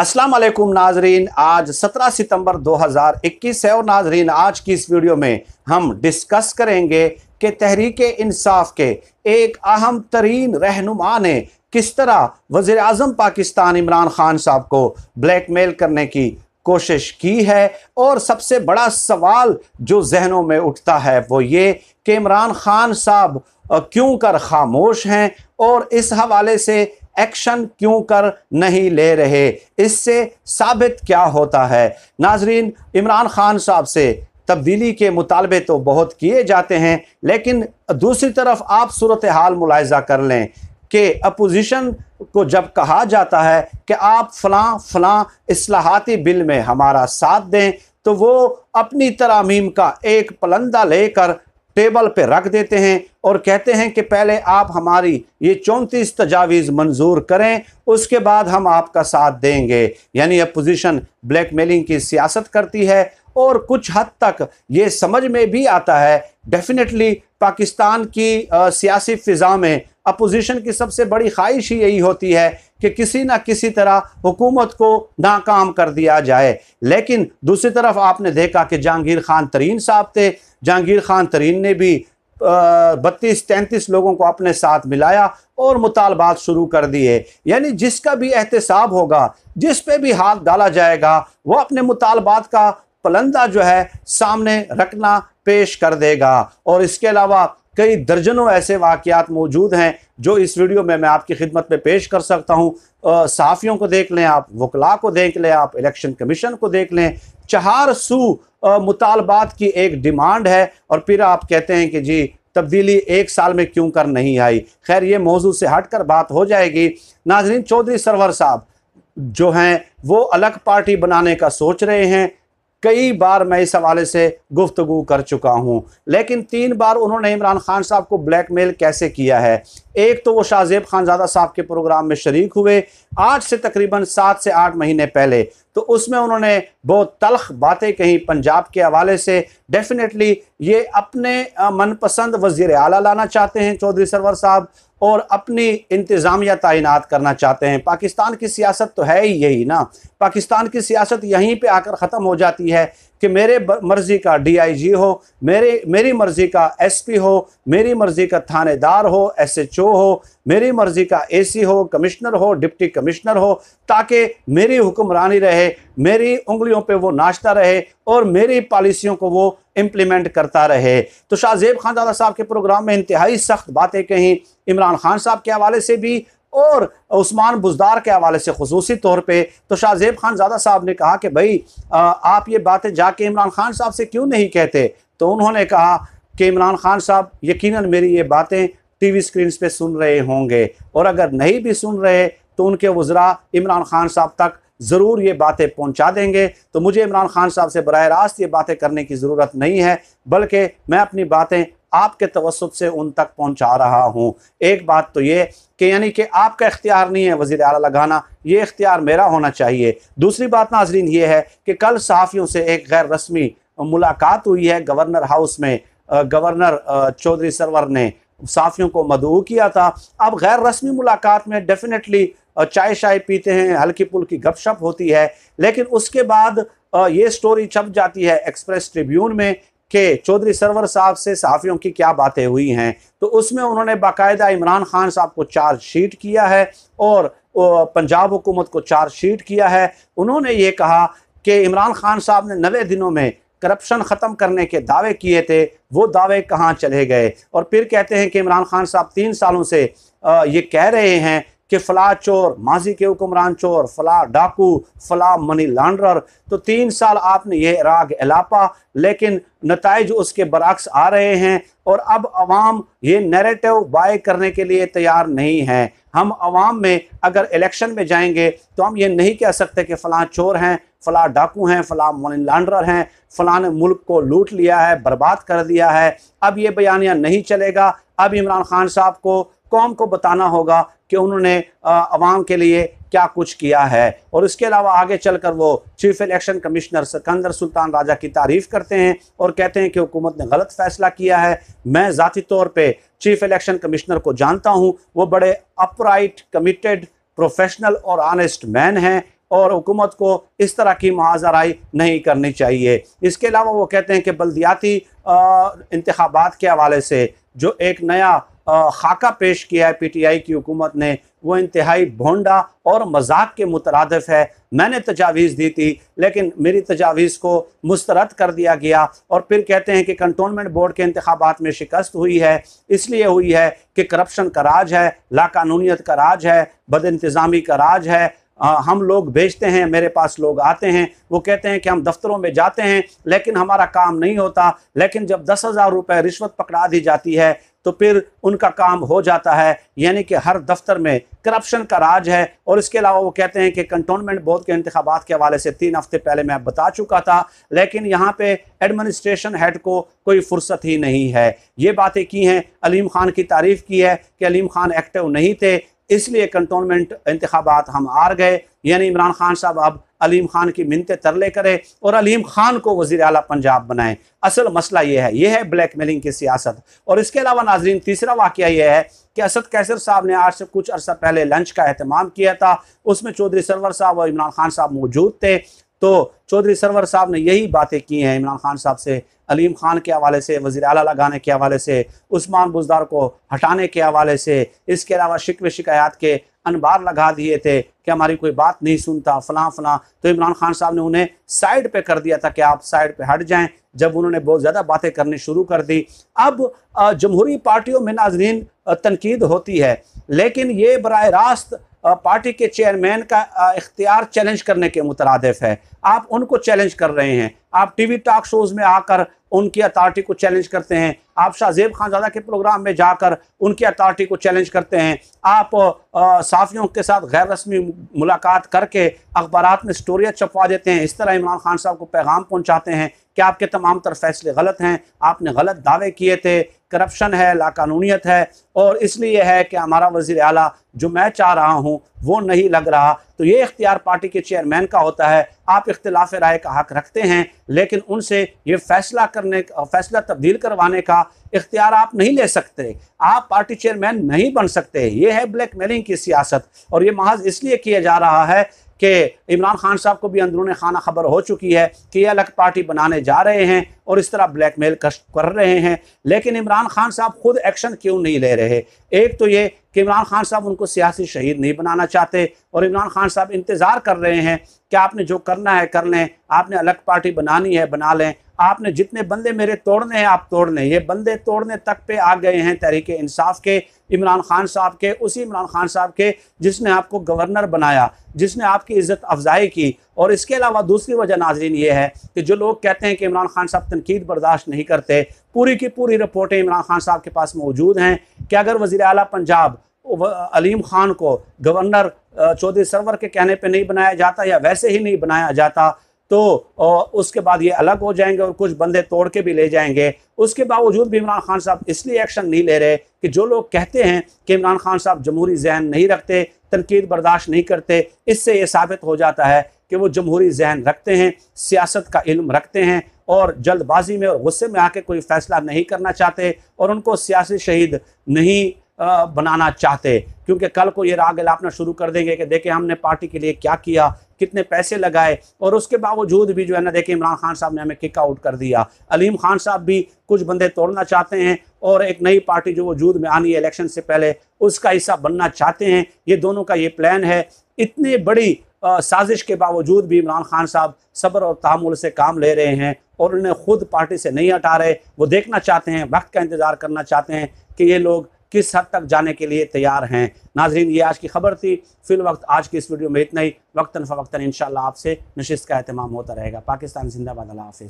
अस्सलाम वालेकुम नाजरीन आज 17 सितंबर 2021 है और नाजरीन आज की इस वीडियो में हम डिस्कस करेंगे कि तहरीक इंसाफ के एक अहम तरीन रहनुमा ने किस तरह वज़ी अजम पाकिस्तान इमरान खान साहब को ब्लैक मेल करने की कोशिश की है और सबसे बड़ा सवाल जो जहनों में उठता है वो ये कि इमरान खान साहब क्यों कर खामोश हैं और इस हवाले से एक्शन क्यों कर नहीं ले रहे इससे साबित क्या होता है नाजरीन इमरान खान साहब से तब्दीली के मुतालबे तो बहुत किए जाते हैं लेकिन दूसरी तरफ आप सूरत हाल मुलायजा कर लें कि अपोजिशन को जब कहा जाता है कि आप फलां फलां असलाहती बिल में हमारा साथ दें तो वो अपनी तरामीम का एक पलंदा लेकर टेबल पे रख देते हैं और कहते हैं कि पहले आप हमारी ये चौंतीस तजावीज़ मंजूर करें उसके बाद हम आपका साथ देंगे यानी अपोजिशन ब्लैकमेलिंग की सियासत करती है और कुछ हद तक ये समझ में भी आता है डेफिनेटली पाकिस्तान की सियासी फ़िज़ा में अपोजिशन की सबसे बड़ी ख्वाहिश ही यही होती है कि किसी ना किसी तरह हुकूमत को नाकाम कर दिया जाए लेकिन दूसरी तरफ आपने देखा कि जहांगीर खान तरीन साहब थे जहांगीर खान तरीन ने भी बत्तीस तैंतीस लोगों को अपने साथ मिलाया और मुतालबात शुरू कर दिए यानी जिसका भी एहतसाब होगा जिस पे भी हाथ डाला जाएगा वो अपने मुतालबात का पलंदा जो है सामने रखना पेश कर देगा और इसके अलावा कई दर्जनों ऐसे वाकयात मौजूद हैं जो इस वीडियो में मैं आपकी खिदमत में पेश कर सकता हूँ सहाफ़ियों को देख लें आप वकला को देख लें आप इलेक्शन कमीशन को देख लें चार सू मुतालबात की एक डिमांड है और फिर आप कहते हैं कि जी तब्दीली एक साल में क्यों कर नहीं आई खैर ये मौजू से हट कर बात हो जाएगी नाजरीन चौधरी सरवर साहब जो हैं वो अलग पार्टी बनाने का सोच रहे हैं कई बार मैं इस हवाले से गुफ्तु कर चुका हूं लेकिन तीन बार उन्होंने इमरान खान साहब को ब्लैकमेल कैसे किया है एक तो वो शाहजेब खानजादा साहब के प्रोग्राम में शरीक हुए आज से तकरीबन सात से आठ महीने पहले तो उसमें उन्होंने बहुत तलख बातें कहीं पंजाब के हवाले से डेफिनेटली ये अपने मनपसंद वजीर अला लाना चाहते हैं चौधरी सरवर साहब और अपनी इंतज़ामिया तैनात करना चाहते हैं पाकिस्तान की सियासत तो है ही यही ना पाकिस्तान की सियासत यहीं पे आकर ख़त्म हो जाती है कि मेरे मर्ज़ी का डीआईजी हो मेरे मेरी मर्ज़ी का एसपी हो मेरी मर्ज़ी का थानेदार हो एसएचओ हो मेरी मर्ज़ी का एसी हो कमिश्नर हो डिप्टी कमिश्नर हो ताकि मेरी हुक्मरानी रहे मेरी उंगलियों पे वो नाचता रहे और मेरी पॉलिसियों को वो इम्प्लीमेंट करता रहे तो शाहजेब खान दादा साहब के प्रोग्राम में इंतहाई सख्त बातें कहीं इमरान खान साहब के हवाले से भी और उस्मान बुजदार के हवाले से खसूसी तौर पर तो शाहजेब खान ज्यादा साहब ने कहा कि भाई आप ये बातें जाके इमरान खान साहब से क्यों नहीं कहते तो उन्होंने कहा कि इमरान खान साहब यकीन मेरी ये बातें टी वी स्क्रीन पर सुन रहे होंगे और अगर नहीं भी सुन रहे तो उनके वज़रा इमरान खान साहब तक ज़रूर ये बातें पहुंचा देंगे तो मुझे इमरान खान साहब से बरह रास्त ये बातें करने की ज़रूरत नहीं है बल्कि मैं अपनी बातें आपके तवसत से उन तक पहुंचा रहा हूं एक बात तो ये कि यानी कि आपका इख्तियार नहीं है वज़ी अला लगाना ये इख्तियार मेरा होना चाहिए दूसरी बात नाजरीन ये है कि कल सहाफ़ियों से एक गैर रस्मी मुलाकात हुई है गवर्नर हाउस में गवर्नर चौधरी सरवर ने साफियों को मदू किया था अब गैर रस्मी मुलाकात में डेफिनेटली चाय शाय पीते हैं हल्की पुल की गपशप होती है लेकिन उसके बाद ये स्टोरी छप जाती है एक्सप्रेस ट्रिब्यून में कि चौधरी सरवर साहब से सहाफ़ियों की क्या बातें हुई हैं तो उसमें उन्होंने बाकायदा इमरान खान साहब को चार्जशीट किया है और पंजाब हुकूमत को चार्जशीट किया है उन्होंने ये कहा कि इमरान खान साहब ने नवे दिनों में करप्शन ख़त्म करने के दावे किए थे वो दावे कहाँ चले गए और फिर कहते हैं कि इमरान खान साहब तीन सालों से ये कह रहे हैं कि फला चोर माजी के हुक्मरान चोर फला डाकू फला मनी लॉन्डर तो तीन साल आपने यह राग एलापा लेकिन नतज उसके बरक्स आ रहे हैं और अब आवाम ये नरेटिव बाय करने के लिए तैयार नहीं है हम आवाम में अगर इलेक्शन में जाएंगे तो हम ये नहीं कह सकते कि फ़लाँ चोर हैं फला डाकू हैं फला मनी लांड्रर हैं फलाने मुल्क को लूट लिया है बर्बाद कर दिया है अब ये बयानिया नहीं चलेगा अब इमरान खान साहब को कौम को बताना होगा कि उन्होंने आवाम के लिए क्या कुछ किया है और इसके अलावा आगे चलकर वो chief election commissioner Sikandar Sultan Raja की तारीफ़ करते हैं और कहते हैं कि हुकूमत ने गलत फैसला किया है मैं ज़ाती तौर पर चीफ इलेक्शन कमिश्नर को जानता हूँ वो बड़े अपराइट कमिटेड प्रोफेशनल और आनेस्ट मैन हैं और हुकूमत को इस तरह की मुआजराई नहीं करनी चाहिए इसके अलावा वो कहते हैं कि बल्दियाती इंतबात के हवाले से जो एक नया खाका पेश किया है पी टी आई की हुकूमत ने वो इंतहाई भोंडा और मजाक के मुतरदफ है मैंने तजावीज़ दी थी लेकिन मेरी तजावीज़ को मुस्तरद कर दिया गया और फिर कहते हैं कि कंटोनमेंट बोर्ड के इंतबात में शिकस्त हुई है इसलिए हुई है कि करप्शन का राज है लाकानूनीत का राज है बद इंतज़ामी का राज है आ, हम लोग भेजते हैं मेरे पास लोग आते हैं वो कहते हैं कि हम दफ्तरों में जाते हैं लेकिन हमारा काम नहीं होता लेकिन जब दस हज़ार रुपये रिश्वत पकड़ा दी जाती है तो फिर उनका काम हो जाता है यानी कि हर दफ्तर में करप्शन का राज है और इसके अलावा वो कहते हैं कि कंटोनमेंट बोर्ड के इंतबात के हवाले से तीन हफ्ते पहले मैं बता चुका था लेकिन यहाँ पे एडमिनिस्ट्रेशन हेड को कोई फुर्सत ही नहीं है ये बातें की हैं अलीम ख़ान की तारीफ़ की है कि अलीम ख़ान एक्टिव नहीं थे इसलिए कंटोनमेंट इंतबात हम हार गए यानी इमरान खान साहब अब अलीम खान की मिनते तरले करे और अलीम खान को वजी अला पंजाब बनाए असल मसला यह है यह है ब्लैक मेलिंग की सियासत और इसके अलावा नाजरीन तीसरा वाक्य यह है कि असद कैसर साहब ने आज से कुछ अर्सा पहले लंच का अहतमाम किया था उसमें चौधरी सरवर साहब और इमरान खान साहब मौजूद थे तो चौधरी सरवर साहब ने यही बातें की हैं इमरान खान साहब से अलीम खान के हवाले से वज़ी अला लगाने के हवाले से उस्मान बुजदार को हटाने के हवाले से इसके अलावा शिकव शिकायत के अनबार लगा दिए थे कि हमारी कोई बात नहीं सुनता फलां फलां तो इमरान खान साहब ने उन्हें साइड पे कर दिया था कि आप साइड पे हट जाएं जब उन्होंने बहुत ज़्यादा बातें करनी शुरू कर दी अब जमहूरी पार्टियों में नाजरीन तनकीद होती है लेकिन ये बर रास्त पार्टी के चेयरमैन का इख्तियार चैलेंज करने के मुतरद है आप उनको चैलेंज कर रहे हैं आप टीवी टॉक शोज़ में आकर उनकी अथॉरिटी को चैलेंज करते हैं आप शाहजेब ज़्यादा के प्रोग्राम में जाकर उनकी अथॉरिटी को चैलेंज करते हैं आप साफियों के साथ गैर रस्मी मुलाकात करके अखबार में स्टोरियाँ छपवा देते हैं इस तरह इमरान खान साहब को पैगाम पहुँचाते हैं कि आपके तमाम तरह फैसले गलत हैं आपने गलत दावे किए थे करप्शन है लाकानूनीत है और इसलिए है कि हमारा वज़ी अली जो मैं चाह रहा हूँ वो नहीं लग रहा तो ये इख्तियार पार्टी के चेयरमैन का होता है आप इख्तलाफ राय का हक रखते हैं लेकिन उनसे ये फैसला करने फैसला तब्दील करवाने का इख्तियार आप नहीं ले सकते आप पार्टी चेयरमैन नहीं बन सकते ये है ब्लैक मेलिंग की सियासत और ये महज इसलिए किया जा रहा है कि इमरान खान साहब को भी अंदरून खाना खबर हो चुकी है कि ये अलग पार्टी बनाने जा रहे हैं और इस तरह ब्लैक मेल कर रहे हैं लेकिन इमरान खान साहब खुद एक्शन क्यों नहीं ले रहे एक तो ये कि इमरान खान साहब उनको सियासी शहीद नहीं बनाना चाहते और इमरान खान साहब इंतज़ार कर रहे हैं कि आपने जो करना है कर लें आपने अलग पार्टी बनानी है बना लें आपने जितने बंदे मेरे तोड़ने हैं आप तोड़ लें ये बंदे तोड़ने तक पे आ गए हैं तहरीक इंसाफ के इमरान खान साहब के उसी इमरान खान साहब के जिसने आपको गवर्नर बनाया जिसने आपकी इज़्ज़त अफजाई की और इसके अलावा दूसरी वजह नाजरीन ये है कि जो लोग कहते हैं कि इमरान खान साहब तनकीद बर्दाश्त नहीं करते पूरी की पूरी रिपोर्टें इमरान खान साहब के पास मौजूद हैं कि अगर वज़ी अली पंजाब अलीम खान को गवर्नर चौधरी सरवर के कहने पे नहीं बनाया जाता या वैसे ही नहीं बनाया जाता तो उसके बाद ये अलग हो जाएंगे और कुछ बंदे तोड़ के भी ले जाएंगे उसके बावजूद भी इमरान खान साहब इसलिए एक्शन नहीं ले रहे कि जो लोग कहते हैं कि इमरान खान साहब जमहूरी जहन नहीं रखते तनकीद बर्दाश्त नहीं करते इससे ये साबित हो जाता है कि वो जमहूरी जहन रखते हैं सियासत का इल्म रखते हैं और जल्दबाजी में और गुस्से में आके कोई फ़ैसला नहीं करना चाहते और उनको सियासी शहीद नहीं बनाना चाहते क्योंकि कल को ये राग लापना शुरू कर देंगे कि देखें हमने पार्टी के लिए क्या किया कितने पैसे लगाए और उसके बावजूद भी जो है ना देखिए इमरान खान साहब ने हमें किक आउट कर दिया अलीम खान साहब भी कुछ बंदे तोड़ना चाहते हैं और एक नई पार्टी जो वजूद में आनी है इलेक्शन से पहले उसका हिस्सा बनना चाहते हैं ये दोनों का ये प्लान है इतनी बड़ी आ, साजिश के बावजूद भी इमरान खान साहब सब्र और तहमुल से काम ले रहे हैं और उन्हें खुद पार्टी से नहीं हटा रहे वो देखना चाहते हैं वक्त का इंतज़ार करना चाहते हैं कि ये लोग किस हद तक जाने के लिए तैयार हैं नाजरीन ये आज की खबर थी फिल वक्त आज की इस वीडियो में इतना ही वक्ता फ़वक्ता इन शाला आपसे नशिस्त का अहतमाम होता रहेगा पाकिस्तान जिंदाबाद अला हाफिज़